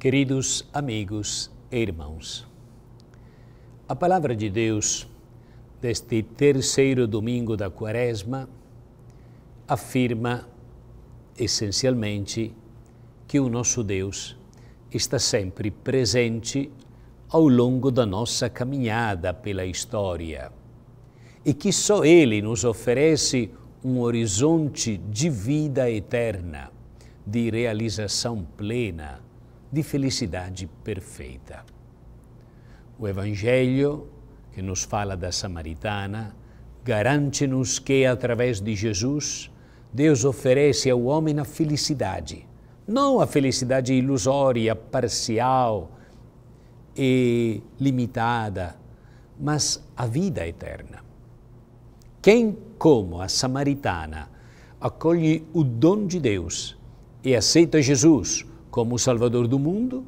Queridos amigos e irmãos, a palavra de Deus deste terceiro domingo da Quaresma afirma essencialmente que o nosso Deus está sempre presente ao longo da nossa caminhada pela história e que só Ele nos oferece um horizonte de vida eterna, de realização plena de felicidade perfeita. O Evangelho, que nos fala da Samaritana, garante-nos que, através de Jesus, Deus oferece ao homem a felicidade, não a felicidade ilusória, parcial e limitada, mas a vida eterna. Quem, como a Samaritana, acolhe o dom de Deus e aceita Jesus como o Salvador do mundo,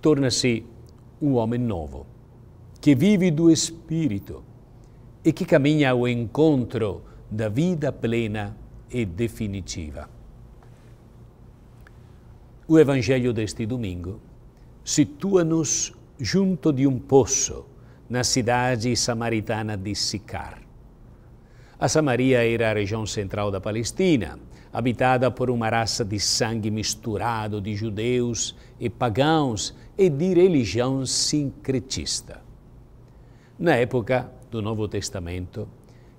torna-se um homem novo, que vive do Espírito e que caminha ao encontro da vida plena e definitiva. O Evangelho deste domingo situa-nos junto de um poço na cidade samaritana de Sicar. A Samaria era a região central da Palestina, habitada por uma raça de sangue misturado de judeus e pagãos e de religião sincretista. Na época do Novo Testamento,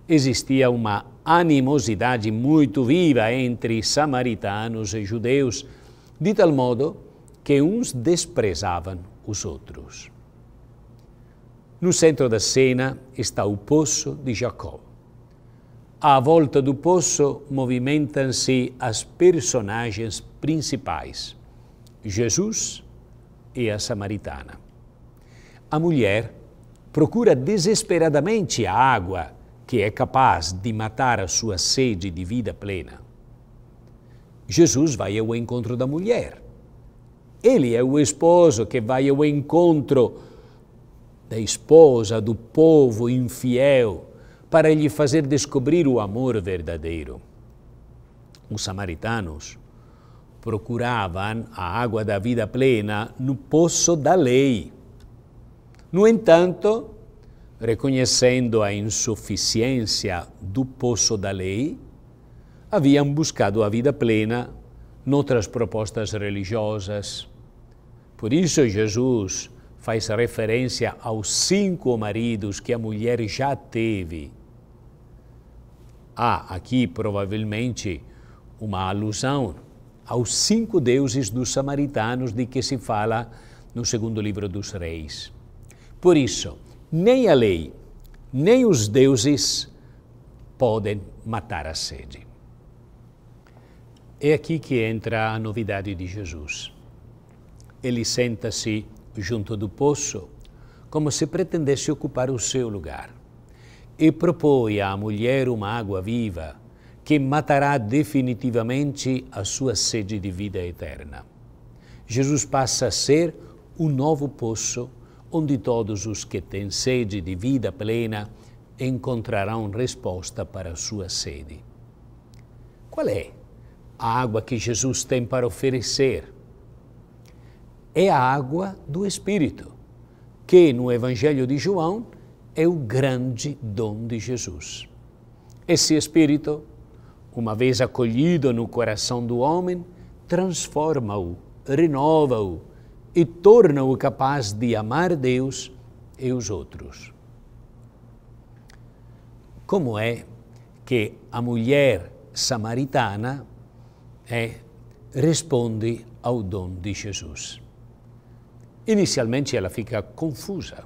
existia uma animosidade muito viva entre samaritanos e judeus, de tal modo que uns desprezavam os outros. No centro da cena está o poço de Jacó. À volta do poço movimentam-se as personagens principais: Jesus e a samaritana. A mulher procura desesperadamente a água que é capaz de matar a sua sede de vida plena. Jesus vai ao encontro da mulher. Ele é o esposo que vai ao encontro da esposa do povo infiel para lhe fazer descobrir o amor verdadeiro. Os samaritanos procuravam a água da vida plena no poço da lei. No entanto, reconhecendo a insuficiência do poço da lei, haviam buscado a vida plena noutras propostas religiosas. Por isso, Jesus faz referência aos cinco maridos que a mulher já teve há aqui provavelmente uma alusão aos cinco deuses dos samaritanos de que se fala no segundo livro dos Reis. Por isso, nem a lei, nem os deuses podem matar a sede. É aqui que entra a novidade de Jesus. Ele senta-se junto do poço, como se pretendesse ocupar o seu lugar e propõe à mulher uma água viva que matará definitivamente a sua sede de vida eterna. Jesus passa a ser um novo poço onde todos os que têm sede de vida plena encontrarão resposta para a sua sede. Qual é a água que Jesus tem para oferecer? É a água do Espírito, que no Evangelho de João é o grande dom de Jesus. Esse Espírito, uma vez acolhido no coração do homem, transforma-o, renova-o e torna-o capaz de amar Deus e os outros. Como é que a mulher samaritana é, responde ao dom de Jesus? Inicialmente ela fica confusa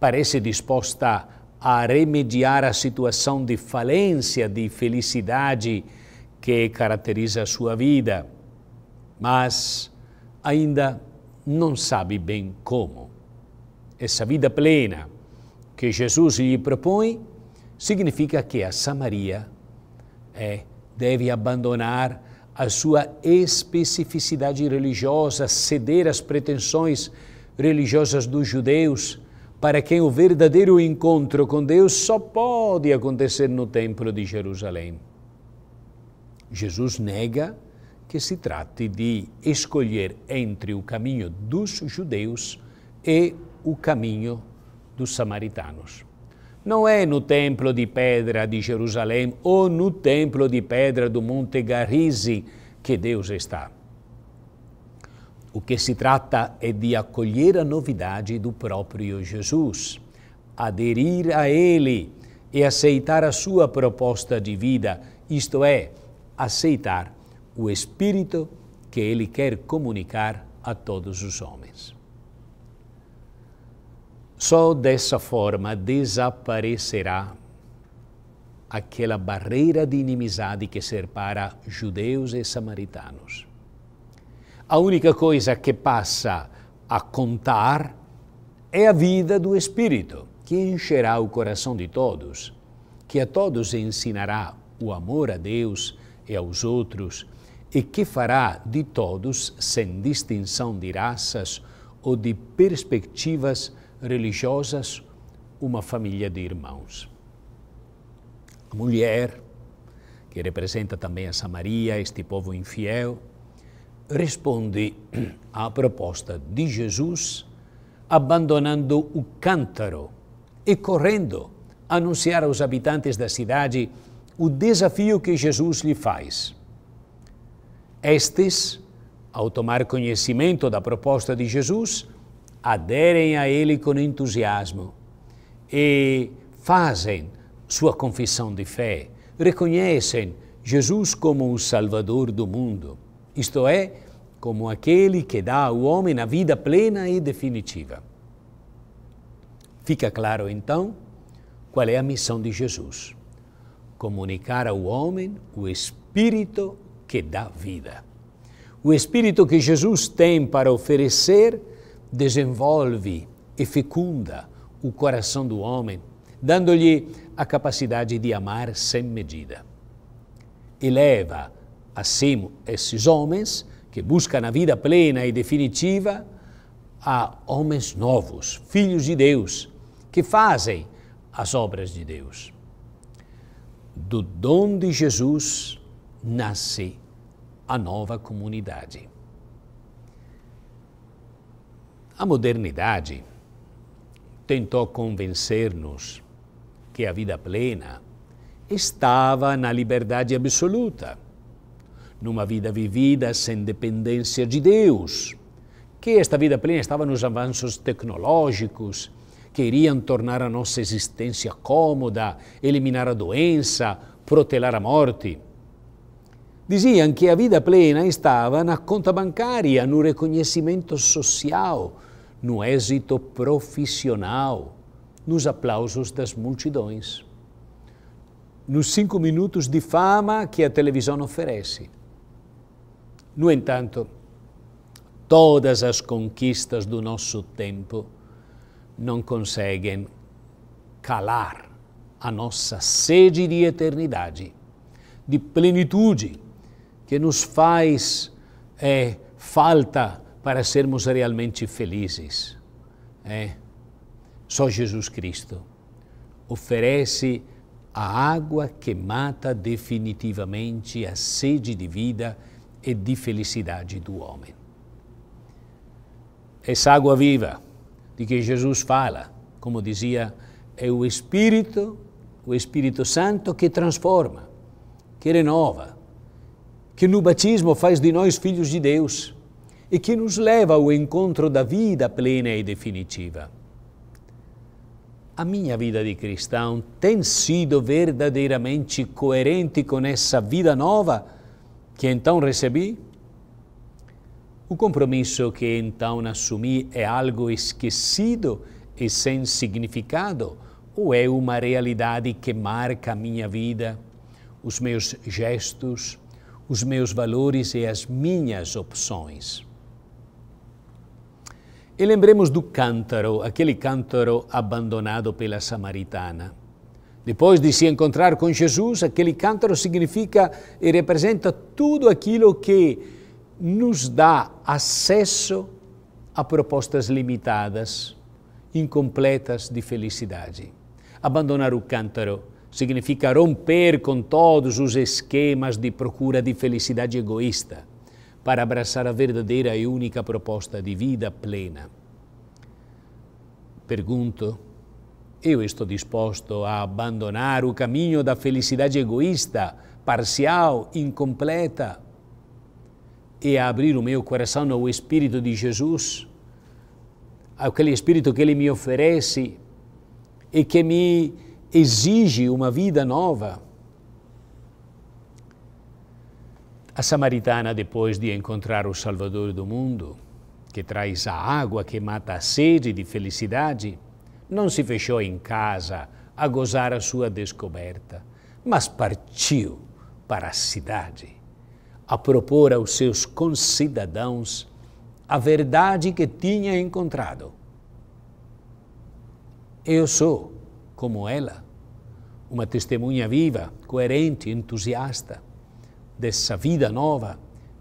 parece disposta a remediar a situação de falência, de felicidade que caracteriza a sua vida, mas ainda não sabe bem como. Essa vida plena que Jesus lhe propõe significa que a Samaria é, deve abandonar a sua especificidade religiosa, ceder às pretensões religiosas dos judeus para quem o verdadeiro encontro com Deus só pode acontecer no Templo de Jerusalém. Jesus nega que se trate de escolher entre o caminho dos judeus e o caminho dos samaritanos. Não é no templo de pedra de Jerusalém ou no templo de pedra do Monte Garize que Deus está. O que se trata é de acolher a novidade do próprio Jesus, aderir a Ele e aceitar a sua proposta de vida, isto é, aceitar o Espírito que Ele quer comunicar a todos os homens. Só dessa forma desaparecerá aquela barreira de inimizade que separa judeus e samaritanos. A única coisa que passa a contar é a vida do Espírito, que encherá o coração de todos, que a todos ensinará o amor a Deus e aos outros, e que fará de todos, sem distinção de raças ou de perspectivas religiosas, uma família de irmãos. A mulher, que representa também a Samaria, este povo infiel, responde à proposta de Jesus, abandonando o cântaro e correndo anunciar aos habitantes da cidade o desafio que Jesus lhe faz. Estes, ao tomar conhecimento da proposta de Jesus, aderem a ele com entusiasmo e fazem sua confissão de fé, reconhecem Jesus como o Salvador do mundo isto é, como aquele que dá ao homem a vida plena e definitiva. Fica claro, então, qual é a missão de Jesus: comunicar ao homem o Espírito que dá vida. O Espírito que Jesus tem para oferecer desenvolve e fecunda o coração do homem, dando-lhe a capacidade de amar sem medida. Eleva assim esses homens que buscam a vida plena e definitiva a homens novos, filhos de Deus, que fazem as obras de Deus. Do dom de Jesus nasce a nova comunidade. A modernidade tentou convencer-nos que a vida plena estava na liberdade absoluta numa vida vivida sem dependência de Deus, que esta vida plena estava nos avanços tecnológicos, que iriam tornar a nossa existência cômoda, eliminar a doença, protelar a morte. Diziam que a vida plena estava na conta bancária, no reconhecimento social, no êxito profissional, nos aplausos das multidões, nos cinco minutos de fama que a televisão oferece no entanto, todas as conquistas do nosso tempo não conseguem calar a nossa sede de eternidade, de plenitude, que nos faz é, falta para sermos realmente felizes. É. Só Jesus Cristo oferece a água que mata definitivamente a sede de vida e de felicidade do homem. Essa é água viva de que Jesus fala, como dizia, é o Espírito, o Espírito Santo que transforma, que renova, que no batismo faz de nós filhos de Deus e que nos leva ao encontro da vida plena e definitiva. A minha vida de cristão tem sido verdadeiramente coerente com essa vida nova? que então recebi? O compromisso que então assumi é algo esquecido e sem significado ou é uma realidade que marca a minha vida, os meus gestos, os meus valores e as minhas opções? E lembremos do cântaro, aquele cântaro abandonado pela samaritana. Depois de se encontrar com Jesus, aquele cântaro significa e representa tudo aquilo que nos dá acesso a propostas limitadas, incompletas de felicidade. Abandonar o cântaro significa romper com todos os esquemas de procura de felicidade egoísta para abraçar a verdadeira e única proposta de vida plena. Pergunto, eu estou disposto a abandonar o caminho da felicidade egoísta, parcial, incompleta, e a abrir o meu coração ao Espírito de Jesus, aquele Espírito que Ele me oferece e que me exige uma vida nova. A samaritana, depois de encontrar o Salvador do mundo, que traz a água que mata a sede de felicidade, não se fechou em casa a gozar a sua descoberta, mas partiu para a cidade a propor aos seus concidadãos a verdade que tinha encontrado. Eu sou, como ela, uma testemunha viva, coerente, entusiasta dessa vida nova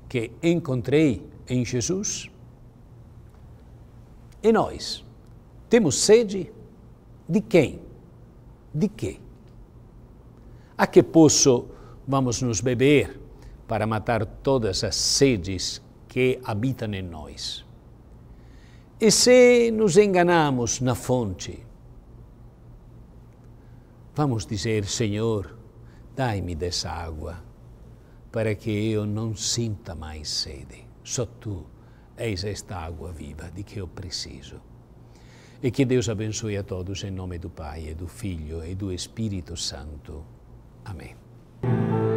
que encontrei em Jesus. E nós temos sede de quem? De quê? A que poço vamos nos beber para matar todas as sedes que habitam em nós? E se nos enganamos na fonte, vamos dizer, Senhor, dai-me dessa água, para que eu não sinta mais sede. Só tu és esta água viva de que eu preciso. E que Deus abençoe a todos em nome do Pai, e do Filho e do Espírito Santo. Amém.